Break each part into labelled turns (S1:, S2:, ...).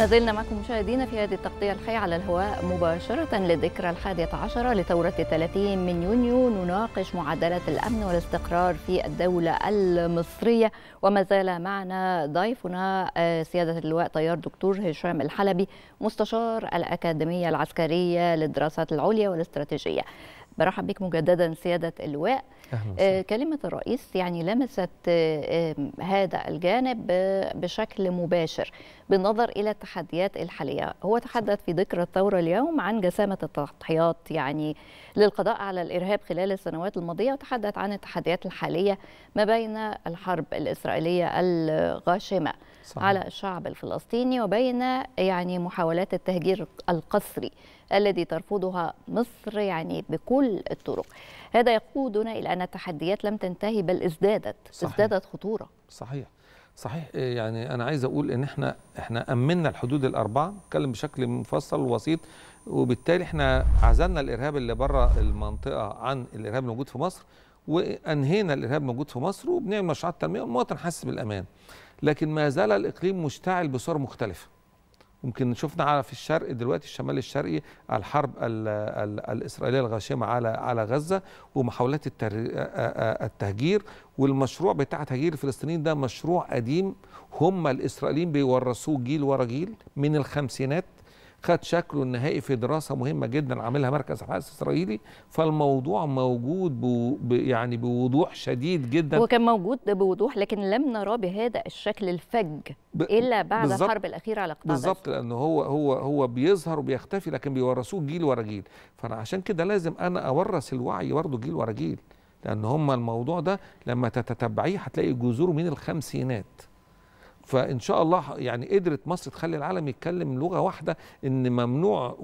S1: ما زلنا معكم مشاهدينا في هذه التغطية الحية على الهواء مباشرة للذكرى الحادية عشرة لثورة 30 من يونيو نناقش معادلة الأمن والاستقرار في الدولة المصرية وما زال معنا ضيفنا آه، سيادة اللواء طيار دكتور هشام الحلبي مستشار الأكاديمية العسكرية للدراسات العليا والاستراتيجية برحب بك مجددا سيادة اللواء أهلا آه، كلمة الرئيس يعني لمست آه، آه، هذا الجانب بشكل مباشر بالنظر إلى التحديات الحالية هو تحدث في ذكرى الثورة اليوم عن جسامة التضحيات يعني للقضاء على الإرهاب خلال السنوات الماضية وتحدث عن التحديات الحالية ما بين الحرب الإسرائيلية الغاشمة صحيح. على الشعب الفلسطيني وبين يعني محاولات التهجير القسري الذي ترفضها مصر يعني بكل الطرق هذا يقودنا إلى أن التحديات لم تنتهي بل ازدادت صحيح. ازدادت خطورة
S2: صحيح صحيح إيه، يعني انا عايز اقول ان احنا احنا امنا الحدود الاربعه اتكلم بشكل مفصل وبسيط وبالتالي احنا عزلنا الارهاب اللي بره المنطقه عن الارهاب الموجود في مصر وانهينا الارهاب الموجود في مصر وبنعمل مشروعات تنميه والمواطن حاسس بالامان لكن ما زال الاقليم مشتعل بصور مختلفه يمكن شفنا على في الشرق دلوقتي الشمال الشرقي الحرب الـ الـ الاسرائيليه الغاشمه على على غزه ومحاولات التهجير والمشروع بتاع تهجير الفلسطينيين ده مشروع قديم هم الاسرائيليين بيورثوه جيل ورا جيل من الخمسينات خد شكله النهائي في دراسه مهمه جدا عاملها مركز الحرس الاسرائيلي فالموضوع موجود بو يعني بوضوح شديد جدا هو كان
S1: موجود بوضوح لكن لم نراه بهذا الشكل الفج الا بعد الحرب الاخيره على قطاع بالظبط
S2: لان هو هو هو بيظهر وبيختفي لكن بيورثوه جيل ورا جيل فانا عشان كده لازم انا اورث الوعي برضه جيل ورا جيل لان هم الموضوع ده لما تتتبعيه هتلاقي جذوره من الخمسينات فان شاء الله يعني قدرت مصر تخلي العالم يتكلم لغه واحده ان ممنوع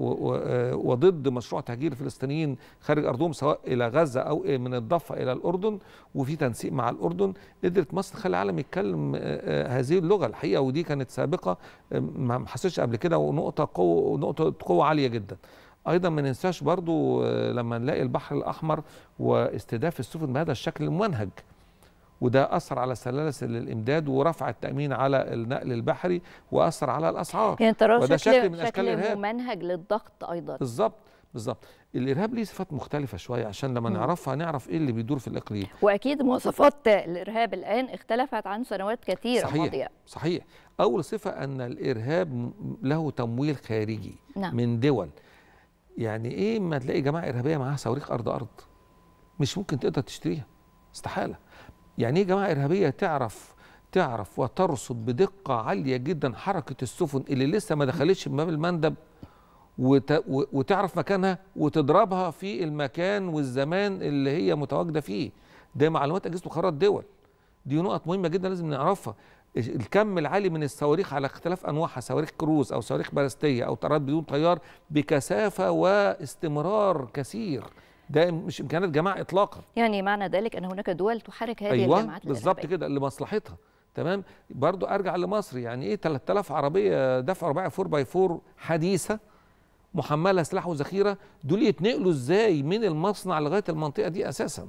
S2: وضد مشروع تهجير الفلسطينيين خارج ارضهم سواء الى غزه او من الضفه الى الاردن وفي تنسيق مع الاردن قدرت مصر تخلي العالم يتكلم هذه اللغه الحقيقه ودي كانت سابقه ما حصلتش قبل كده ونقطه قوه نقطه قوه عاليه جدا ايضا ما ننساش برضو لما نلاقي البحر الاحمر واستهداف السفن بهذا الشكل الممنهج وده أثر على سلاسل الإمداد ورفع التأمين على النقل البحري وأثر على الأسعار يعني ترى وده شكل, شكل من أشكال الإرهاب
S1: ممنهج للضغط أيضا
S2: بالظبط بالظبط الارهاب ليه صفات مختلفه شويه عشان لما نعرفها نعرف ايه اللي بيدور في الاقليم
S1: واكيد مواصفات الارهاب الان اختلفت عن سنوات كثيره صحيح ماضيه
S2: صحيح اول صفه ان الارهاب له تمويل خارجي نعم. من دول يعني ايه ما تلاقي جماعه ارهابيه معاها صواريخ ارض ارض مش ممكن تقدر تشتريها استحاله يعني ايه جماعه ارهابيه تعرف تعرف وترصد بدقه عاليه جدا حركه السفن اللي لسه ما دخلتش من باب المندب وتعرف مكانها وتضربها في المكان والزمان اللي هي متواجده فيه ده معلومات اجهزه مخابرات الدول دي نقط مهمه جدا لازم نعرفها الكم العالي من الصواريخ على اختلاف انواعها صواريخ كروز او صواريخ بالستيه او طائرات بدون طيار بكثافه واستمرار كثير ده مش امكانيات جماعه اطلاقا
S1: يعني معنى ذلك ان هناك دول تحرك هذه أيوة الجماعات بالظبط
S2: كده لمصلحتها تمام برضو ارجع لمصر يعني ايه 3000 عربيه دفع رباعي 4 باي 4 حديثه محمله سلاح وذخيره دول يتنقلوا ازاي من المصنع لغايه المنطقه دي اساسا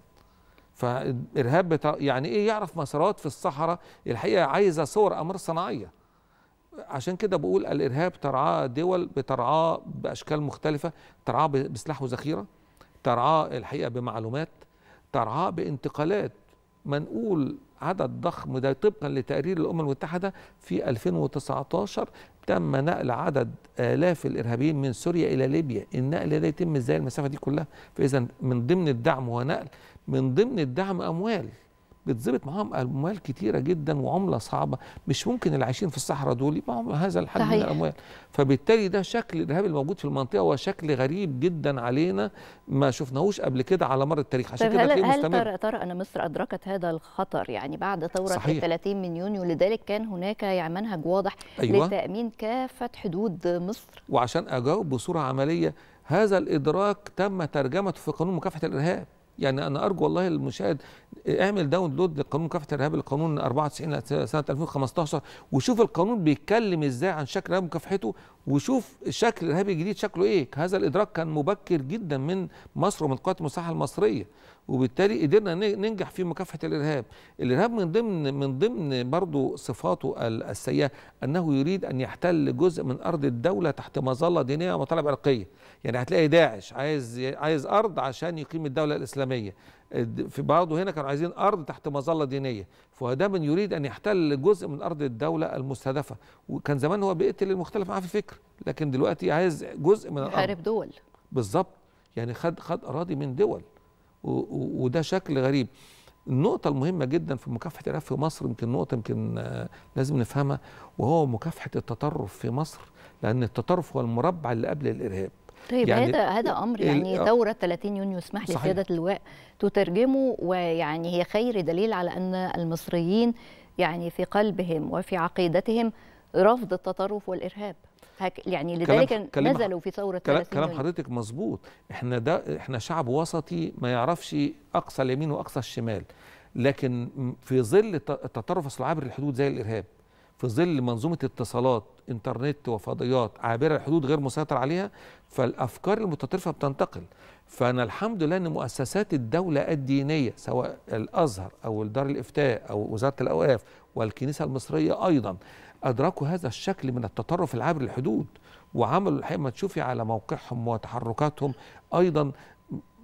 S2: فارهاب بتا... يعني ايه يعرف مسارات في الصحراء الحقيقه عايزه صور امر صناعيه عشان كده بقول الارهاب ترعاه دول بترعاه باشكال مختلفه ترعاه بسلاح وذخيره ترعاه الحقيقه بمعلومات ترعاه بانتقالات منقول عدد ضخم ده طبقا لتقرير الامم المتحده في 2019 تم نقل عدد الاف الارهابيين من سوريا الى ليبيا النقل ده يتم ازاي المسافه دي كلها فاذا من ضمن الدعم هو نقل من ضمن الدعم اموال بيتظبط معاهم اموال كتيره جدا وعمله صعبه مش ممكن اللي عايشين في الصحراء دول يبقى هذا الحجم من الاموال فبالتالي ده شكل الارهاب الموجود في المنطقه هو شكل غريب جدا علينا ما شفناهوش قبل كده على مر التاريخ عشان كده مستمر هل ترى
S1: ترى ان مصر ادركت هذا الخطر يعني بعد ثوره 30 من يونيو لذلك كان هناك يعني منهج واضح أيوة. لتامين كافه حدود مصر
S2: وعشان اجاوب بصوره عمليه هذا الادراك تم ترجمته في قانون مكافحه الارهاب يعني انا ارجو والله المشاهد اعمل داونلود لقانون مكافحه الارهاب القانون 94 سنه 2015 وشوف القانون بيتكلم ازاي عن شكل الارهاب مكافحته وشوف الشكل الارهابي الجديد شكله ايه هذا الادراك كان مبكر جدا من مصر ومن القوات المسلحه المصريه وبالتالي قدرنا ننجح في مكافحه الارهاب الارهاب من ضمن من ضمن برضه صفاته السيئه انه يريد ان يحتل جزء من ارض الدوله تحت مظله دينيه ومطالب عرقيه يعني هتلاقي داعش عايز عايز ارض عشان يقيم الدوله الاسلاميه في برضه هنا كانوا عايزين ارض تحت مظله دينيه فده من يريد ان يحتل جزء من ارض الدوله المستهدفه وكان زمان هو بيقتل المختلف معاه في الفكر لكن دلوقتي عايز جزء من الارض دول بالظبط يعني خد خد اراضي من دول وده شكل غريب النقطة المهمة جدا في مكافحة الإرهاب في مصر يمكن نقطة يمكن آه، لازم نفهمها وهو مكافحة التطرف في مصر لأن التطرف هو المربع اللي قبل الإرهاب طيب يعني هذا هذا امر يعني ثوره
S1: آه. 30 يونيو اسمح لي سياده اللواء تترجمه ويعني هي خير دليل على ان المصريين يعني في قلبهم وفي عقيدتهم رفض التطرف والارهاب يعني لذلك نزلوا في ثوره كلام, كلام
S2: حضرتك مظبوط احنا ده احنا شعب وسطي ما يعرفش اقصى اليمين واقصى الشمال لكن في ظل التطرف العابر للحدود زي الارهاب في ظل منظومه اتصالات انترنت وفضائيات عابره الحدود غير مسيطر عليها فالافكار المتطرفه بتنتقل فانا الحمد لله ان مؤسسات الدوله الدينيه سواء الازهر او دار الافتاء او وزاره الاوقاف والكنيسه المصريه ايضا ادركوا هذا الشكل من التطرف العابر للحدود وعملوا الحقيقه ما تشوفي على موقعهم وتحركاتهم ايضا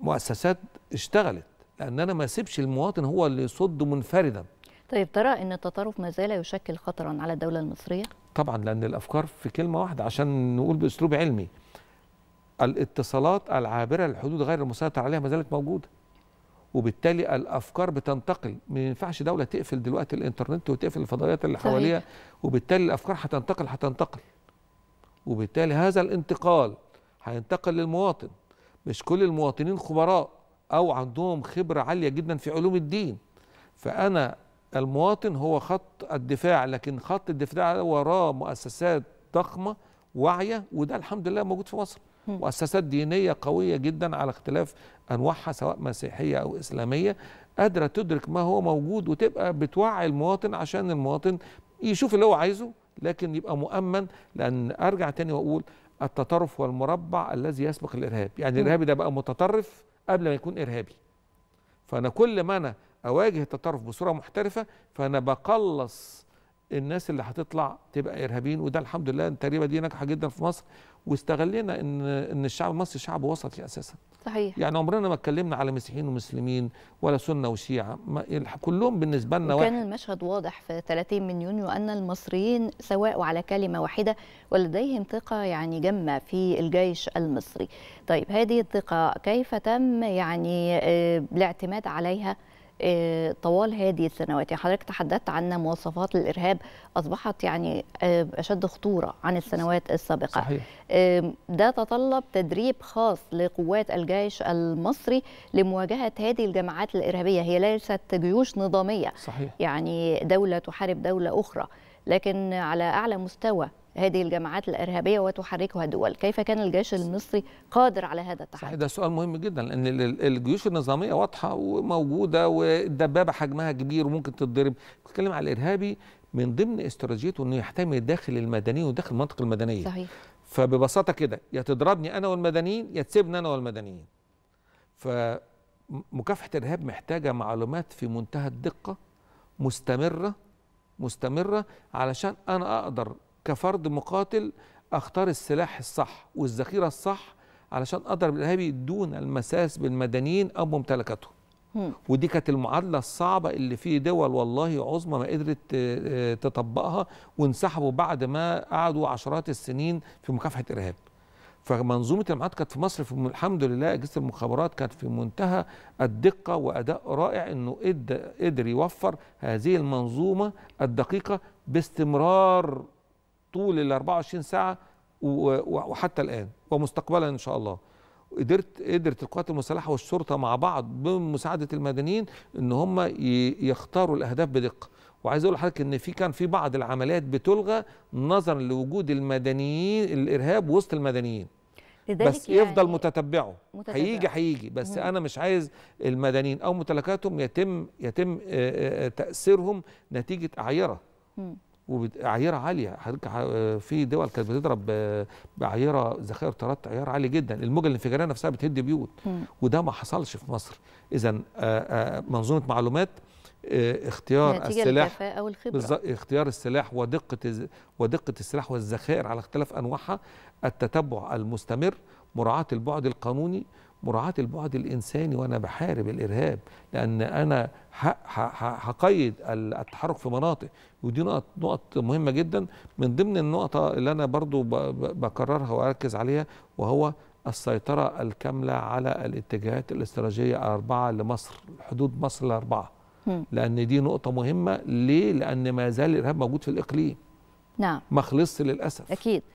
S2: مؤسسات اشتغلت لان انا ما اسيبش المواطن هو اللي يصد منفردا
S1: طيب ترى ان التطرف ما زال يشكل خطرا على الدوله المصريه
S2: طبعا لان الافكار في كلمه واحده عشان نقول باسلوب علمي الاتصالات العابره للحدود غير المسيطر عليها ما زالت موجوده وبالتالي الافكار بتنتقل ما ينفعش دوله تقفل دلوقتي الانترنت وتقفل الفضائيات اللي حواليها وبالتالي الافكار هتنتقل هتنتقل وبالتالي هذا الانتقال هينتقل للمواطن مش كل المواطنين خبراء او عندهم خبره عاليه جدا في علوم الدين فانا المواطن هو خط الدفاع لكن خط الدفاع وراه مؤسسات ضخمه واعيه وده الحمد لله موجود في مصر مؤسسات دينيه قويه جدا على اختلاف انواعها سواء مسيحيه او اسلاميه قادره تدرك ما هو موجود وتبقى بتوعي المواطن عشان المواطن يشوف اللي هو عايزه لكن يبقى مؤمن لان ارجع تاني واقول التطرف والمربع الذي يسبق الارهاب يعني الارهابي ده بقى متطرف قبل ما يكون ارهابي فانا كل ما انا اواجه التطرف بصوره محترفه فانا بقلص الناس اللي هتطلع تبقى ارهابيين وده الحمد لله التجربه دي ناجحه جدا في مصر واستغلينا ان ان الشعب المصري شعب وسطي اساسا صحيح يعني عمرنا ما اتكلمنا على مسيحيين ومسلمين ولا سنه وشيعه كلهم بالنسبه
S1: لنا واحد. كان المشهد واضح في 30 من يونيو ان المصريين سواء على كلمه واحده ولديهم ثقه يعني جمه في الجيش المصري طيب هذه الثقه كيف تم يعني آه، الاعتماد عليها آه، طوال هذه السنوات يعني حضرتك تحدثت عن مواصفات الارهاب اصبحت يعني آه، اشد خطوره عن السنوات السابقه صحيح. ده تطلب تدريب خاص لقوات الجيش المصري لمواجهه هذه الجماعات الارهابيه هي ليست جيوش نظاميه صحيح. يعني دوله تحارب دوله اخرى لكن على اعلى مستوى هذه الجماعات الارهابيه وتحركها الدول، كيف كان الجيش المصري قادر على هذا التحدي؟ صحيح
S2: ده سؤال مهم جدا لان الجيوش النظاميه واضحه وموجوده والدبابه حجمها كبير وممكن تتضرب، بتتكلم على الارهابي من ضمن استراتيجيته انه يحتمي داخل المدنيين وداخل المنطقه المدنيه. صحيح. فببساطه كده يا تضربني انا والمدنيين يا تسيبني انا والمدنيين. فمكافحه الارهاب محتاجه معلومات في منتهى الدقه مستمره مستمره علشان انا اقدر كفرد مقاتل اختار السلاح الصح والذخيره الصح علشان اضرب الارهابي دون المساس بالمدنيين او ممتلكاتهم ودي كانت المعادله الصعبه اللي في دول والله عظمى ما قدرت آه، آه، تطبقها وانسحبوا بعد ما قعدوا عشرات السنين في مكافحه الارهاب فمنظومه المعاد كانت في مصر في الحمد لله اجهزه المخابرات كانت في منتهى الدقه واداء رائع انه قدر يوفر هذه المنظومه الدقيقه باستمرار طول ال 24 ساعه وحتى الان ومستقبلا ان شاء الله قدرت قدرت القوات المسلحه والشرطه مع بعض بمساعده المدنيين ان هم يختاروا الاهداف بدقه وعايز اقول لحضرتك ان في كان في بعض العمليات بتلغى نظرا لوجود المدنيين الارهاب وسط المدنيين
S1: بس يعني يفضل
S2: متتبعه متتبع. هيجي هيجي بس مم. انا مش عايز المدنيين او ممتلكاتهم يتم يتم تاثيرهم نتيجه اعيره مم. وعياره عاليه في دول كانت بتضرب بعياره ذخائر طيارات عيار عالي جدا الموجه الانفجاريه نفسها بتهد بيوت وده ما حصلش في مصر اذا منظومه معلومات اختيار السلاح اختيار السلاح ودقه ودقه السلاح والذخائر على اختلاف انواعها التتبع المستمر مراعاه البعد القانوني مراعاة البعد الإنساني وأنا بحارب الإرهاب لأن أنا هقيد التحرك في مناطق ودي نقط نقط مهمة جدا من ضمن النقطة اللي أنا برضو بكررها وأركز عليها وهو السيطرة الكاملة على الاتجاهات الاستراتيجية الأربعة لمصر حدود مصر الأربعة لأن دي نقطة مهمة ليه؟ لأن ما زال الإرهاب موجود في الإقليم نعم ما خلصش للأسف
S1: أكيد